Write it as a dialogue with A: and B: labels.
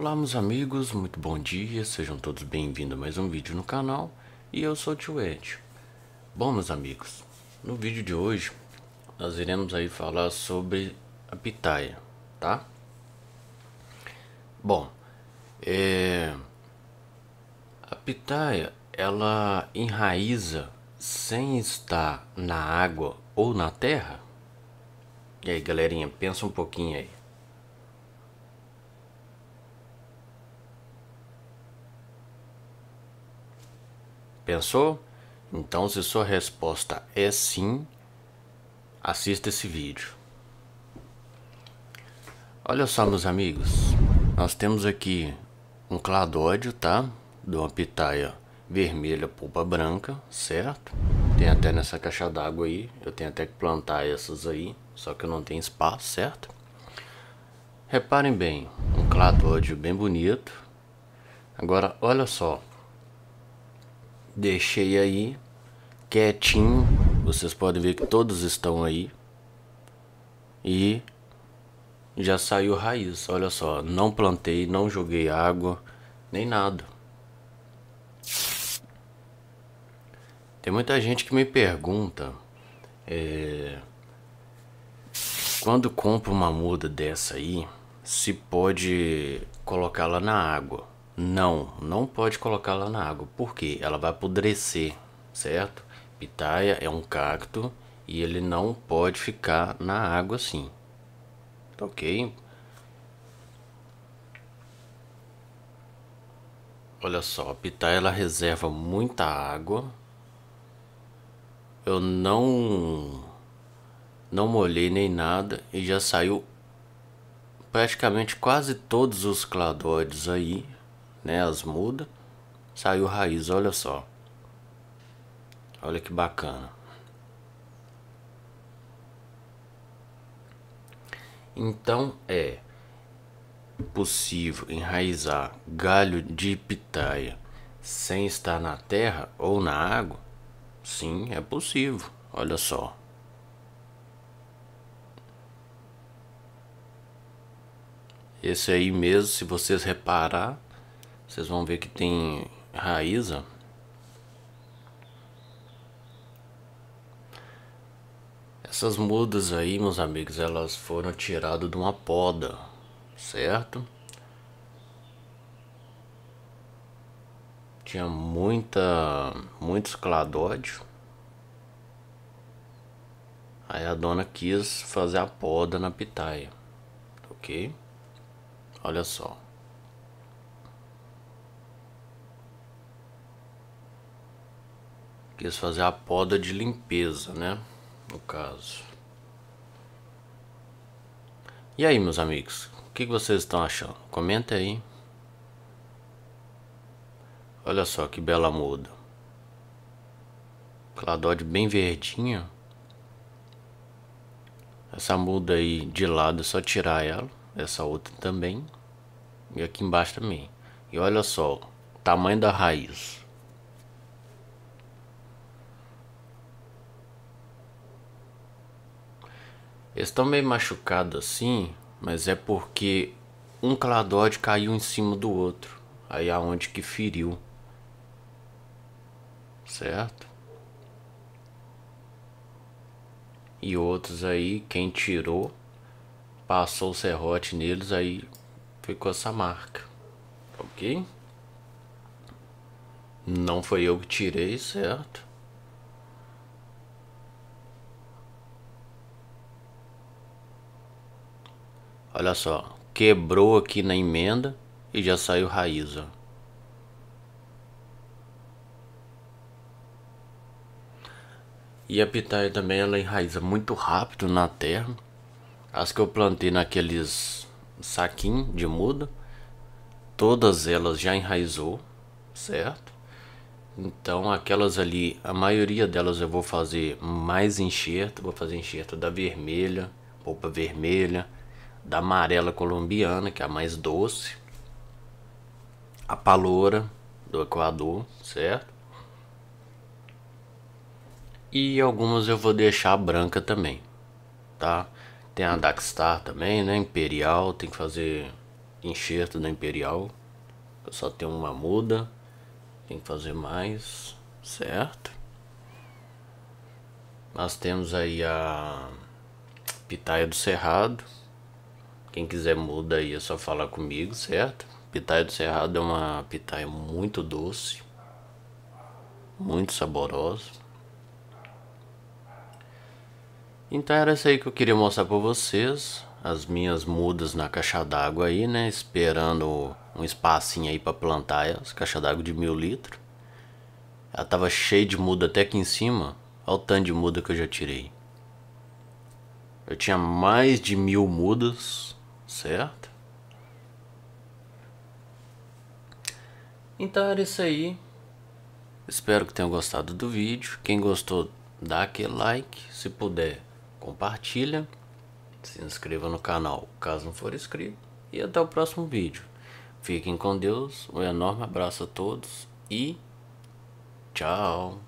A: Olá meus amigos, muito bom dia, sejam todos bem-vindos a mais um vídeo no canal e eu sou o Tio Ed. Bom meus amigos, no vídeo de hoje nós iremos aí falar sobre a pitaia, tá? Bom, é... a pitaia ela enraiza sem estar na água ou na terra? E aí galerinha, pensa um pouquinho aí. Pensou? Então, se sua resposta é sim, assista esse vídeo. Olha só, meus amigos, nós temos aqui um cladódio, tá? De uma pitaia vermelha, polpa branca, certo? Tem até nessa caixa d'água aí, eu tenho até que plantar essas aí, só que eu não tenho espaço, certo? Reparem bem, um cladódio bem bonito. Agora, olha só, Deixei aí, quietinho. Vocês podem ver que todos estão aí. E já saiu raiz. Olha só, não plantei, não joguei água, nem nada. Tem muita gente que me pergunta é, quando compra uma muda dessa aí, se pode colocá-la na água. Não, não pode colocar lá na água, porque ela vai apodrecer, certo? Pitaia é um cacto e ele não pode ficar na água assim. Tá ok? Olha só, a pitaia ela reserva muita água. Eu não não molhei nem nada e já saiu praticamente quase todos os cladóides aí né? As mudas. Saiu raiz, olha só. Olha que bacana. Então é possível enraizar galho de pitaia sem estar na terra ou na água? Sim, é possível. Olha só. Esse aí mesmo, se vocês reparar, vocês vão ver que tem raiz, ó. Essas mudas aí, meus amigos, elas foram tiradas de uma poda, certo? Tinha muita, muitos cladódio. Aí a dona quis fazer a poda na pitaia, ok? Olha só. Quis fazer a poda de limpeza, né? No caso. E aí, meus amigos? O que vocês estão achando? Comenta aí. Olha só que bela muda. Cladode bem verdinha. Essa muda aí de lado é só tirar ela. Essa outra também. E aqui embaixo também. E olha só, tamanho da raiz. Eles estão meio machucados assim, mas é porque um cladode caiu em cima do outro. Aí aonde que feriu. Certo? E outros aí, quem tirou, passou o serrote neles, aí ficou essa marca. Ok? Não foi eu que tirei, certo? Olha só, quebrou aqui na emenda e já saiu raiz, ó. E a pitaia também ela enraiza muito rápido na terra. As que eu plantei naqueles saquinhos de muda, todas elas já enraizou, certo? Então aquelas ali, a maioria delas eu vou fazer mais enxerto, vou fazer enxerto da vermelha, polpa vermelha, da amarela colombiana, que é a mais doce, a paloura do Equador, certo? E algumas eu vou deixar branca também, tá? Tem a Darkstar também, né? Imperial, tem que fazer enxerto da Imperial. Eu só tenho uma muda, tem que fazer mais, certo? Nós temos aí a Pitaia do Cerrado, quem quiser muda aí é só falar comigo, certo? Pitaia do Cerrado é uma pitaia muito doce, muito saborosa. Então era isso aí que eu queria mostrar para vocês, as minhas mudas na caixa d'água aí, né? Esperando um espacinho aí para plantar as caixa d'água de mil litros. Ela tava cheia de muda até aqui em cima, olha o tanto de muda que eu já tirei. Eu tinha mais de mil mudas certo? Então era isso aí. Espero que tenham gostado do vídeo. Quem gostou, dá aquele like. Se puder, compartilha. Se inscreva no canal caso não for inscrito. E até o próximo vídeo. Fiquem com Deus. Um enorme abraço a todos e tchau.